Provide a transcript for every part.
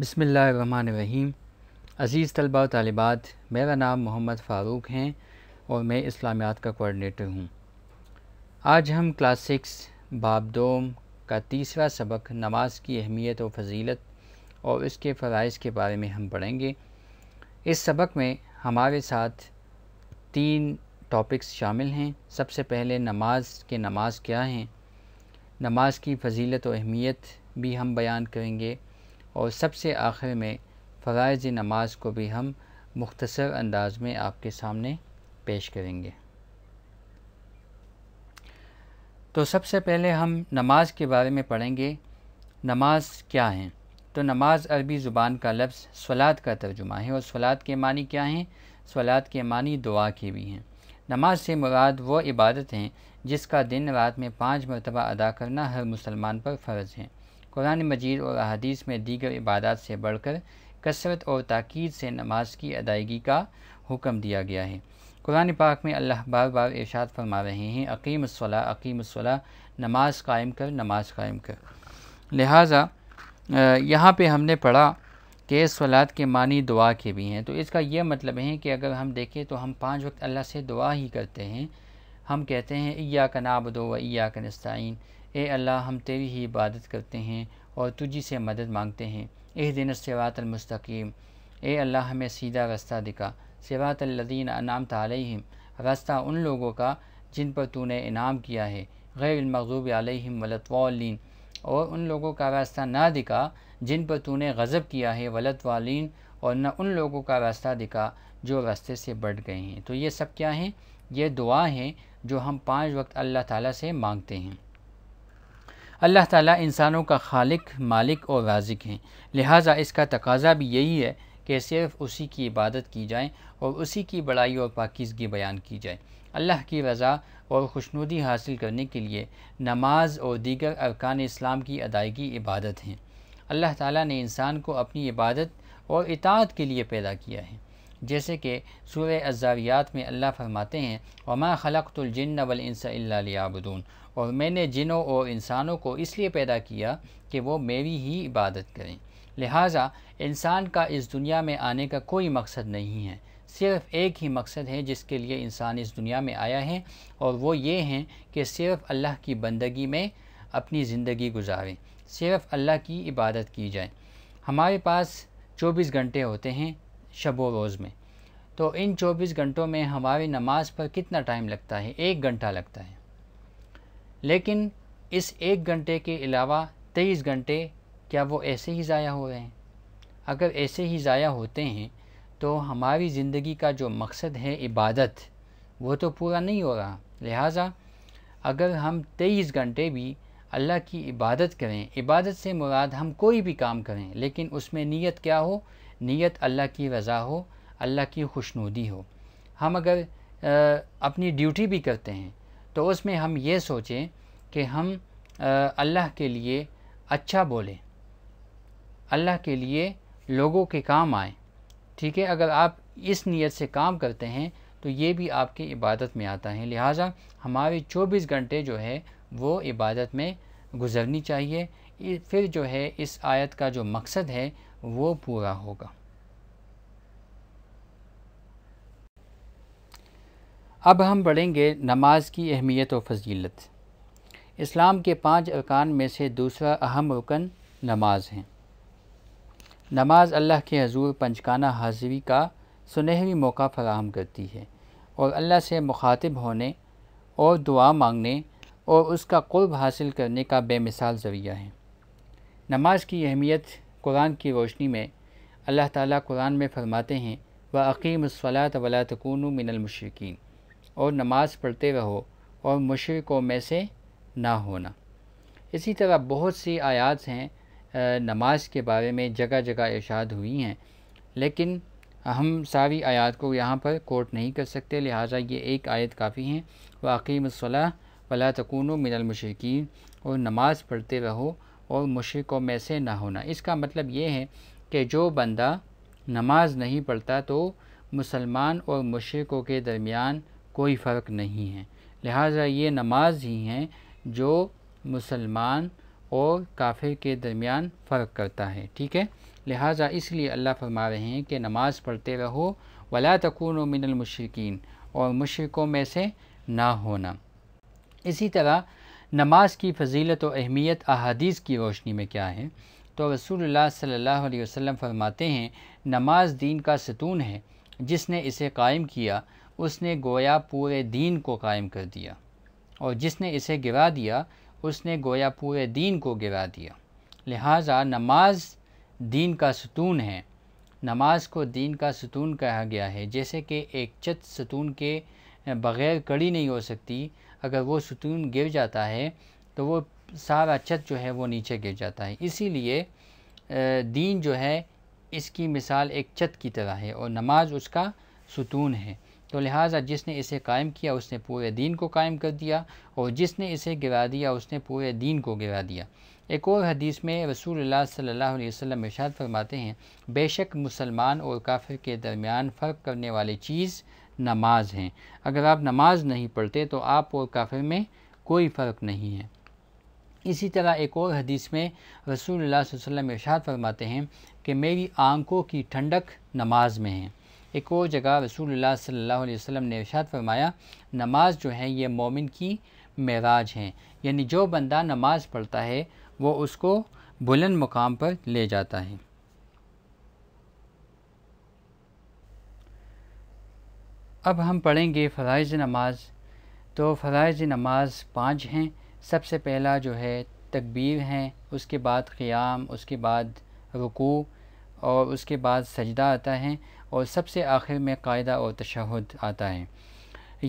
बसमीम अज़ीज़ तलबा तलबात मेरा नाम मोहम्मद फ़ारूक हैं और मैं इस्लामियात का कोऑर्डिनेटर हूँ आज हम क्लास सिक्स बाब दोम का तीसरा सबक नमाज की अहमियत और फजीलत और इसके फ़रज़ के बारे में हम पढ़ेंगे इस सबक में हमारे साथ तीन टॉपिक्स शामिल हैं सबसे पहले नमाज के नमाज क्या हैं नमाज की फजीलत और अहमियत भी हम बयान करेंगे और सबसे आखिर में फ़रज़ नमाज को भी हम मुख्तसर अंदाज में आपके सामने पेश करेंगे तो सबसे पहले हम नमाज के बारे में पढ़ेंगे नमाज क्या है तो नमाज अरबी ज़ुबान का लफ्ज़ सलाद का तर्जुमा है और सलाद के मानी क्या हैं सलाद के मानी दुआ के भी हैं नमाज से मुराद वो इबादत हैं जिसका दिन रात में पाँच मरतबा अदा करना हर मुसलमान पर फ़र्ज़ है कुरान मजीद और अदीस में दीगर इबादत से बढ़कर कसरत और ताक़द से नमाज की अदायगी का हुक्म दिया गया है कुरान पाक में अल्लाह बार बार इर्शाद फरमा रहे हैं अकीम सला अकीम नमाज कायम कर नमाज कायम कर लिहाजा यहाँ पे हमने पढ़ा कि सलात के मानी दुआ के भी हैं तो इसका यह मतलब है कि अगर हम देखें तो हम पांच वक्त अल्लाह से दुआ ही करते हैं हम कहते हैं इया नाब दो व का कनस्ताइन ए अल्लाह हम तेरी ही इबादत करते हैं और तुझी से मदद मांगते हैं ए दिन सेवातलमस्तकीम ए अल्लाह हमें सीधा रास्ता दिखा सेवातलदीन अनाम तलम रास्ता उन लोगों का जिन पर तूने इनाम किया है गैरमूब वलत वलतवालिन और उन लोगों का रास्ता ना दिखा जिन पर तूने गज़ब किया है वलत वालीन और न उन लोगों का रास्ता दिखा जो रास्ते से बढ़ गए हैं तो ये सब क्या हैं ये दुआ हैं जो हम पांच वक्त अल्लाह ताला से मांगते हैं अल्लाह ताला इंसानों का खालिक मालिक और राजिक हैं लिहाजा इसका तकाजा भी यही है कि सिर्फ उसी की इबादत की जाए और उसी की बड़ाई और पाकिजगी बयान की जाए अल्लाह की रज़ा और खुशनुदी हासिल करने के लिए नमाज और दीगर अरकान इस्लाम की अदायगी इबादत हैं अल्लाह ताला ने इंसान को अपनी इबादत और इतात के लिए पैदा किया है जैसे कि सूर्य अज़ावियात में अल्लाह फरमाते हैं वमा खलकतुलजन्न वलसाबदून और मैंने जिनों और इंसानों को इसलिए पैदा किया कि वो मेरी ही इबादत करें लिहाजा इंसान का इस दुनिया में आने का कोई मकसद नहीं है सिर्फ़ एक ही मकसद है जिसके लिए इंसान इस दुनिया में आया है और वो ये हैं कि सिर्फ़ अल्लाह की बंदगी में अपनी ज़िंदगी गुजारें सिर्फ़ अल्लाह की इबादत की जाए हमारे पास चौबीस घंटे होते हैं शब रोज़ में तो इन 24 घंटों में हमारी नमाज पर कितना टाइम लगता है एक घंटा लगता है लेकिन इस एक घंटे के अलावा तेईस घंटे क्या वो ऐसे ही ज़ाया हो रहे हैं अगर ऐसे ही ज़ाया होते हैं तो हमारी ज़िंदगी का जो मकसद है इबादत वो तो पूरा नहीं हो रहा लिहाजा अगर हम तेईस घंटे भी अल्लाह की इबादत करें इबादत से मुराद हम कोई भी काम करें लेकिन उसमें नीयत क्या हो नीयत अल्लाह की रज़ा हो अल्लाह की खुशनुदी हो हम अगर आ, अपनी ड्यूटी भी करते हैं तो उसमें हम ये सोचें कि हम अल्लाह के लिए अच्छा बोलें अल्लाह के लिए लोगों के काम आए ठीक है अगर आप इस नीयत से काम करते हैं तो ये भी आपके इबादत में आता है लिहाजा हमारे 24 घंटे जो है वो इबादत में गुजरनी चाहिए फिर जो है इस आयत का जो मकसद है वो पूरा होगा अब हम पढ़ेंगे नमाज की अहमियत और फजीलत इस्लाम के पांच अरकान में से दूसरा अहम रुकन नमाज है नमाज अल्लाह के हजूर पंचकाना हाजिरी का सुनहरी मौका फराहम करती है और अल्लाह से मुखातिब होने और दुआ मांगने और उसका क़ुर्ब हासिल करने का बेमिसाल ज़रिया है नमाज की अहमियत कुरान की रोशनी में अल्लाह ताला कुरान में फ़रमाते हैं व अकीम सलात वला मिनलमशरकिन और नमाज़ पढ़ते रहो और मुशरकों में से ना होना इसी तरह बहुत सी आयात हैं नमाज के बारे में जगह जगह इशाद हुई हैं लेकिन हम सारी आयात को यहाँ पर कोट नहीं कर सकते लिहाजा ये एक आयत काफ़ी हैं वाकीम सलाह वला तकून मिनल और नमाज़ पढ़ते रहो और मुशरकों में से ना होना इसका मतलब ये है कि जो बंदा नमाज नहीं पढ़ता तो मुसलमान और मुशरकों के दरमियान कोई फ़र्क नहीं है लिहाजा ये नमाज ही हैं जो मुसलमान और काफिर के दरमियान फ़र्क करता है ठीक है लिहाजा इसलिए अल्लाह फरमा रहे हैं कि नमाज़ पढ़ते रहो वला तकून मिनल मुशरकिन और मुशरकों में से ना होना इसी तरह नमाज की फजीलत और अहमियत अहदीस की रोशनी में क्या है तो रसूल सल्ला वसम फरमाते हैं नमाज दीन का सतून है जिसने इसे कायम किया उसने गोया पूरे दीन को कायम कर दिया और जिसने इसे गिरा दिया उसने गोया पूरे दीन को गिरा दिया लिहाजा नमाज दीन का सतून है नमाज को दीन का सतून कहा गया है जैसे कि एक चत सतून के बग़ैर कड़ी नहीं हो सकती अगर वो सुतून गिर जाता है तो वो सारा छत जो है वो नीचे गिर जाता है इसीलिए दीन जो है इसकी मिसाल एक छत की तरह है और नमाज उसका सुतून है तो लिहाजा जिसने इसे कायम किया उसने पूरे दीन को कायम कर दिया और जिसने इसे गिरा दिया उसने पूरे दीन को गिरा दिया एक और हदीस में रसूल सल्लल्लाहु अलैहि वसल्लम इरशाद फरमाते हैं बेशक मुसलमान और काफिर के दरमियान फ़र्क करने वाली चीज़ नमाज हैं अगर आप नमाज नहीं पढ़ते तो आप और काफिर में कोई फ़र्क नहीं है इसी तरह एक और हदीस में रसूल वसम इर्शाद फरमाते हैं कि मेरी आंखों की ठंडक नमाज में है एक और जगह रसूल सल्लल्लाहु अलैहि वसल्लम ने इर्शाद फरमाया नमाज जो है ये मोमिन की मराज हैं यानी जो बंदा नमाज पढ़ता है वो उसको बुलंद मुकाम पर ले जाता है अब हम पढ़ेंगे फलाइज़ नमाज तो फलाइज़ नमाज पाँच हैं सबसे पहला जो है तकबीर हैं उसके बाद क़्याम उसके बाद रुकू और उसके बाद सजदा आता है और सबसे आखिर में कायदा और तशहद आता है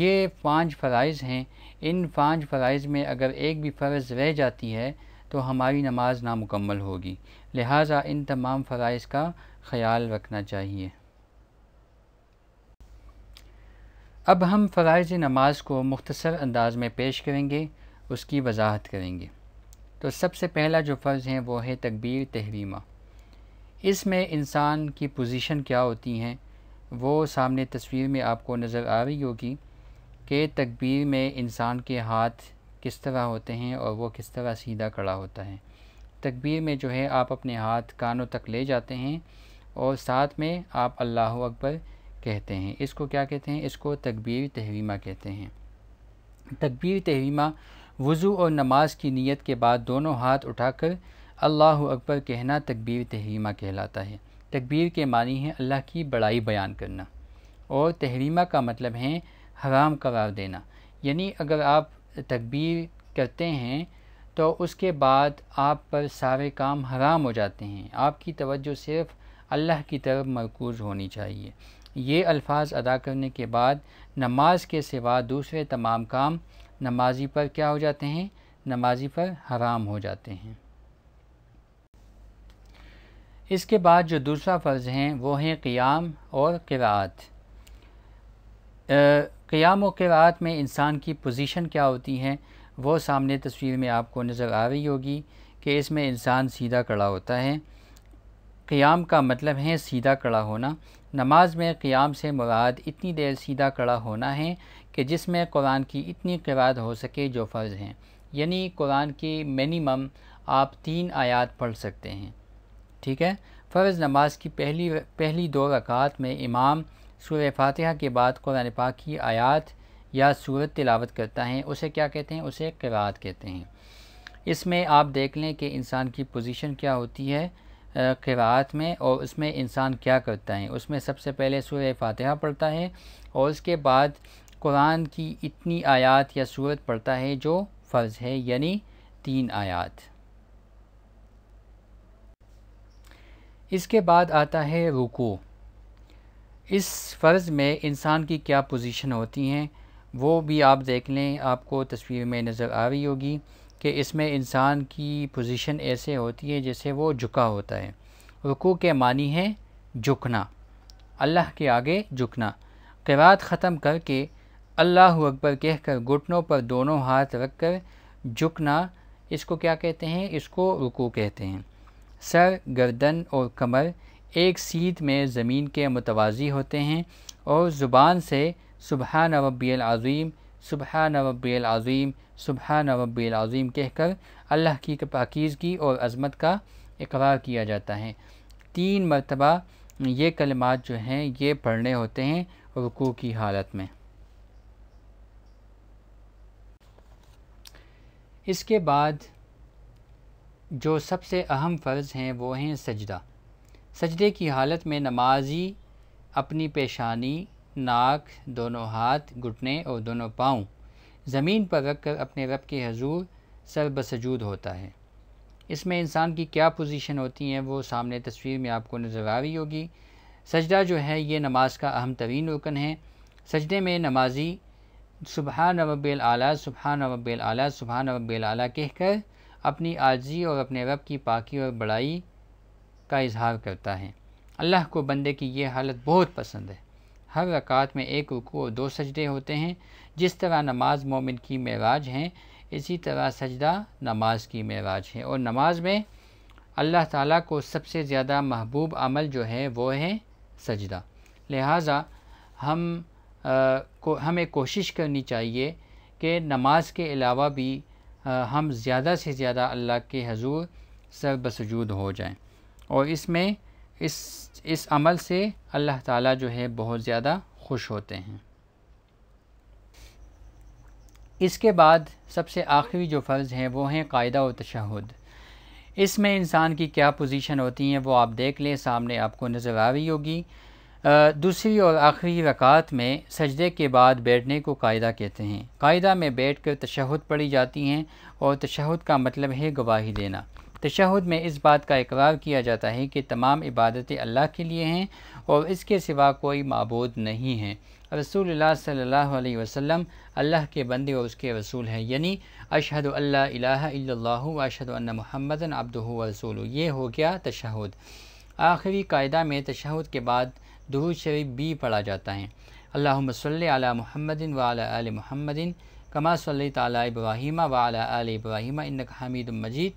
ये पांच फ़रज़ हैं इन पांच फ़रज़ में अगर एक भी फ़र्ज़ रह जाती है तो हमारी नमाज नामुकम्मल होगी लिहाजा इन तमाम फ़रज़ का ख्याल रखना चाहिए अब हम फ़रज़ नमाज को मुख्तसर अंदाज में पेश करेंगे उसकी वजाहत करेंगे तो सबसे पहला जो फ़र्ज़ है वो है तकबीर तहरीमा इसमें इंसान की पोजीशन क्या होती हैं वो सामने तस्वीर में आपको नज़र आ रही होगी कि तकबीर में इंसान के हाथ किस तरह होते हैं और वो किस तरह सीधा खड़ा होता है तकबीर में जो है आप अपने हाथ कानों तक ले जाते हैं और साथ में आप अल्लाह अकबर कहते हैं इसको क्या कहते हैं इसको तकबीर तहवीमा कहते हैं तकबीर तहवीमा वज़ू और नमाज की नीयत के बाद दोनों हाथ उठाकर अल्लाह अकबर कहना तकबीर तहरीमा कहलाता है तकबीर के मानी है अल्लाह की बड़ाई बयान करना और तहरीमा का मतलब है हराम करार देना यानी अगर आप तकबीर करते हैं तो उसके बाद आप पर सारे काम हराम हो जाते हैं आपकी तवज्जो सिर्फ़ अल्लाह की तरफ मरकूज़ होनी चाहिए ये अल्फाज अदा करने के बाद नमाज के सिवा दूसरे तमाम काम नमाजी पर क्या हो जाते हैं नमाजी पर हराम हो जाते हैं इसके बाद जो दूसरा फ़र्ज़ हैं वो हैं क़याम और किरात क़याम और किरात में इंसान की पोजीशन क्या होती है वो सामने तस्वीर में आपको नज़र आ रही होगी कि इसमें इंसान सीधा खड़ा होता है क़याम का मतलब है सीधा खड़ा होना नमाज में क़ियाम से मुराद इतनी देर सीधा कड़ा होना है कि जिसमें कुरान की इतनी किरात हो सके जो फ़र्ज़ हैं यानी कुरान की मिनिमम आप तीन आयात पढ़ सकते हैं ठीक है फ़र्ज़ नमाज की पहली पहली दो रकात में इमाम सूर्य फातिहा के बाद कुरान पाक की आयात या सूरत तिलावत करता है उसे क्या कहते हैं उसे किरात कहते हैं इसमें आप देख लें कि इंसान की पोजीशन क्या होती है क़रात में और उसमें इंसान क्या करता है उसमें सबसे पहले सूर्य फातिहा पढ़ता है और उसके बाद कुरान की इतनी आयात या सूरत पढ़ता है जो फ़र्ज़ है यानी तीन आयात इसके बाद आता है रुको इस फ़र्ज़ में इंसान की क्या पोजीशन होती हैं वो भी आप देख लें आपको तस्वीर में नज़र आ रही होगी कि इसमें इंसान की पोजीशन ऐसे होती है जैसे वो झुका होता है रुकू के मानी है झुकना अल्लाह के आगे झुकना किरात ख़त्म करके अल्लाह अकबर कहकर घुटनों पर दोनों हाथ रख कर झुकना इसको क्या कहते हैं इसको रुकू कहते हैं सर गर्दन और कमर एक सीध में ज़मीन के मुतवाजी होते हैं और ज़ुबान से सुबहान रबी अज़ीम सुबह नबील अज़ीम सुबह नबील अज़ीम कहकर अल्लाह की पाकिजगी और अज़मत का इकरार किया जाता है तीन मरतबा ये कलमात जो हैं ये पढ़ने होते हैं रुकू की हालत में इसके बाद जो सबसे अहम फ़र्ज़ हैं वो हैं सजदा सजदे की हालत में नमाजी अपनी पेशानी नाक दोनों हाथ घुटने और दोनों पाँव ज़मीन पर रख कर अपने रब के हजूर सर बसजूद होता है इसमें इंसान की क्या पोजीशन होती है वो सामने तस्वीर में आपको नज़र आ रही होगी सजदा जो है ये नमाज का अहम तरीन रुकन है सजदे में नमाजी सुबह रबेल आला सुबह रबेल आला सुबह रबेल आला कहकर अपनी आजी और अपने रब की पाकि और बड़ाई का इजहार करता है अल्लाह को बंदे की ये हालत बहुत पसंद है हर रकात में एक रुकू और दो सजदे होते हैं जिस तरह नमाज मोमिन की मेराज हैं इसी तरह सजदा नमाज की मेराज है और नमाज में अल्लाह ताला को सबसे ज़्यादा महबूब अमल जो है वो है सजदा लिहाजा हम आ, को हमें कोशिश करनी चाहिए कि नमाज के अलावा भी आ, हम ज़्यादा से ज़्यादा अल्लाह के हजूर सर बसजूद हो जाएं और इसमें इस इस अमल से अल्लाह ताला जो है बहुत ज़्यादा खुश होते हैं इसके बाद सबसे आखिरी जो फ़र्ज़ हैं वो हैं कायदा व तशहद इसमें इंसान की क्या पोजीशन होती है वो आप देख लें सामने आपको नज़र आ रही होगी दूसरी और आखिरी रकात में सजदे के बाद बैठने को कायदा कहते हैं कायदा में बैठ कर तशहद पढ़ी जाती हैं और तशहद का मतलब है गवाही देना तशहद में इस बात का इकरार किया जाता है कि तमाम इबादतें अल्लाह के लिए हैं और इसके सिवा कोई मबूद नहीं है रसूल सल्ला वसम अल्लाह के बंदे और उसके रसूल हैं यानी अशहद अल्लाह अशहद महमद महमदन अब्दू रसूल ये हो गया तशहद आखिरी कायदा में तशहद के बाद दो शरीफ भी पढ़ा जाता है अल्लाम सल महमदिन वाल महमदिन कमा सल तब्राहिमा वाल इब्राहिमा इनक हमीद मजीद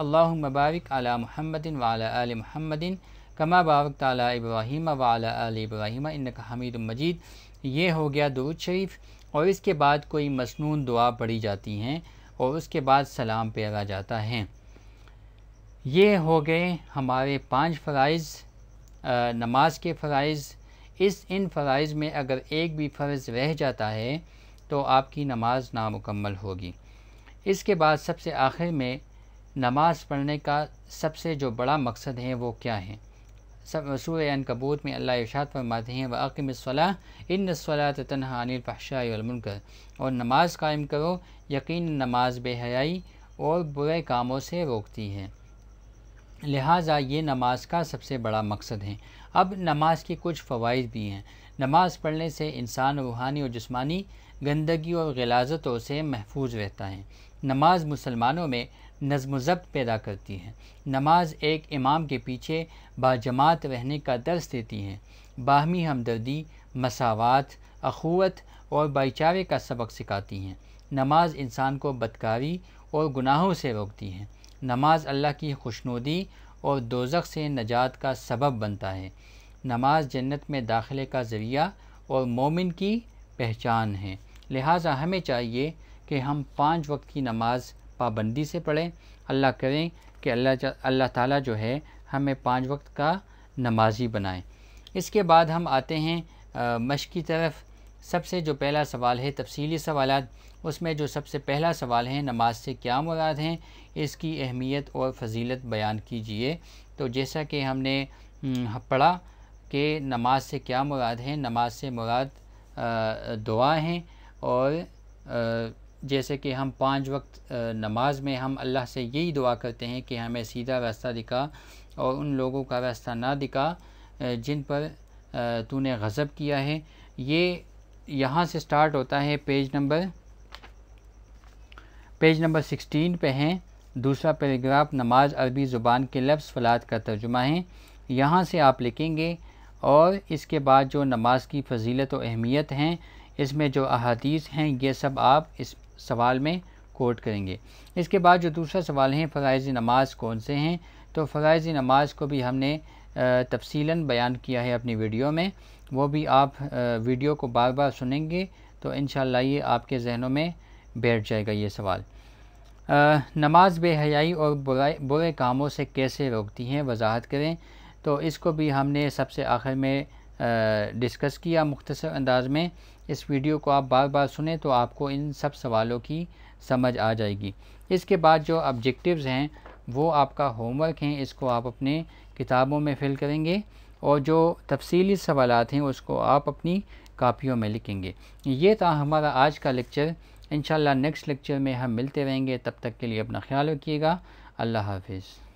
अल्लाह बारिक अला महमदिन वाला आल महमदिन कमा बावक ताला इब्राहिम वाला आल इब्राहिम इनक हमीद मजीद ये हो गया दरूद शरीफ और इसके बाद कोई मसनून दुआ पढ़ी जाती हैं और उसके बाद सलाम पेरा जाता है ये हो गए हमारे पांच फ़राइज नमाज के फ़रज़ इस इन फ़रज़ में अगर एक भी फ़र्ज़ रह जाता है तो आपकी नमाज नामुकम्मल होगी इसके बाद सबसे आखिर में नमाज़ पढ़ने का सबसे जो बड़ा मकसद है वो क्या है सब सूर कबूत में अल्लाह इर्शाद फरमाते हैं वाकमसला इन सलात तनहा अनिल पशामकर और नमाज कायम करो यकीन नमाज बेहयाई और बुरे कामों से रोकती है लिहाजा ये नमाज का सबसे बड़ा मकसद है अब नमाज के कुछ फ़वाद भी हैं नमाज पढ़ने से इंसान रूहानी और जिसमानी गंदगी और गलाजतों से महफूज रहता है नमाज मुसलमानों में नज़म ज़ब्त पैदा करती हैं नमाज एक इमाम के पीछे बाजमात रहने का दर्स देती हैं बाहमी हमदर्दी मसावत अखवत और भाईचारे का सबक सिखाती हैं नमाज इंसान को बदकारी और गुनाहों से रोकती है नमाज अल्लाह की खुशनुदी और दोजख से नजात का सबब बनता है नमाज जन्नत में दाखिले का ज़रिया और मोमिन की पहचान है लिहाजा हमें चाहिए कि हम पाँच वक्त की नमाज पाबंदी से पढ़ें अल्लाह करें कि अल्लाह अल्लाह ताला जो है हमें पाँच वक्त का नमाजी बनाएं इसके बाद हम आते हैं मश की तरफ सबसे जो पहला सवाल है तफसीली सवाल उसमें जो सबसे पहला सवाल है नमाज से क्या मुराद हैं इसकी अहमियत और फजीलत बयान कीजिए तो जैसा कि हमने पढ़ा कि नमाज से क्या मुराद है नमाज से मुराद दुआ हैं और जैसे कि हम पांच वक्त नमाज में हम अल्लाह से यही दुआ करते हैं कि हमें सीधा रास्ता दिखा और उन लोगों का रास्ता ना दिखा जिन पर तूने गज़ब किया है ये यहाँ से स्टार्ट होता है page number page number sixteen पे हैं दूसरा पैराग्राफ नमाज अरबी ज़ुबान के लफ्स फलाद का तर्जुमा है यहाँ से आप लिखेंगे और इसके बाद जो नमाज की फजीलत और अहमियत हैं इसमें जो अहादीस हैं ये सब आप इस सवाल में कोट करेंगे इसके बाद जो दूसरा सवाल है फ़रज़ नमाज कौन से हैं तो फ़रज़ नमाज को भी हमने तफसीला बयान किया है अपनी वीडियो में वो भी आप वीडियो को बार बार सुनेंगे तो इन ये आपके जहनों में बैठ जाएगा ये सवाल आ, नमाज बेहयाई और बुरा बुरे कामों से कैसे रोकती हैं वजाहत करें तो इसको भी हमने सबसे आखिर में डिस्कस किया मुख्तर अंदाज में इस वीडियो को आप बार बार सुने तो आपको इन सब सवालों की समझ आ जाएगी इसके बाद जो ऑब्जेक्टिव्स हैं वो आपका होमवर्क हैं इसको आप अपने किताबों में फिल करेंगे और जो तफसीली सवाल हैं उसको आप अपनी कापियों में लिखेंगे ये था हमारा आज का लेक्चर इन नेक्स्ट लेक्चर में हम मिलते रहेंगे तब तक के लिए अपना ख्याल रखिएगा अल्लाह हाफिज़